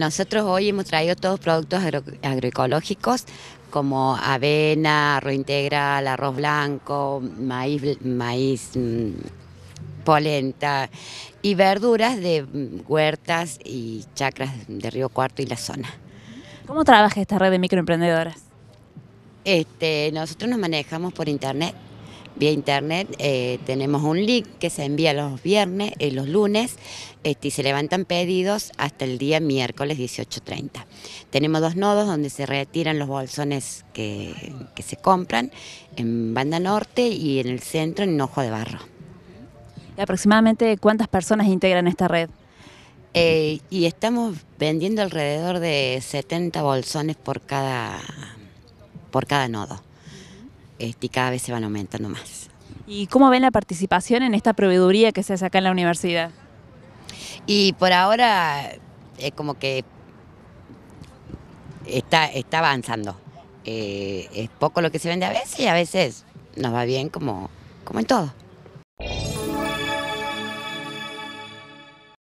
Nosotros hoy hemos traído todos productos agroecológicos como avena, arroz integral, arroz blanco, maíz, maíz mm, polenta y verduras de mm, huertas y chacras de Río Cuarto y la zona. ¿Cómo trabaja esta red de microemprendedoras? Este, nosotros nos manejamos por internet Vía internet eh, tenemos un link que se envía los viernes, y eh, los lunes, este, y se levantan pedidos hasta el día miércoles 18.30. Tenemos dos nodos donde se retiran los bolsones que, se compran en Banda Norte y en el centro en Ojo de Barro. aproximadamente cuántas personas integran esta red? Eh, y estamos vendiendo alrededor de 70 bolsones por cada, por cada nodo. Este, y cada vez se van aumentando más. ¿Y cómo ven la participación en esta proveeduría que se hace acá en la universidad? Y por ahora, es eh, como que está, avanzando. Eh, es poco lo que se vende a veces y a veces nos va bien como en todo.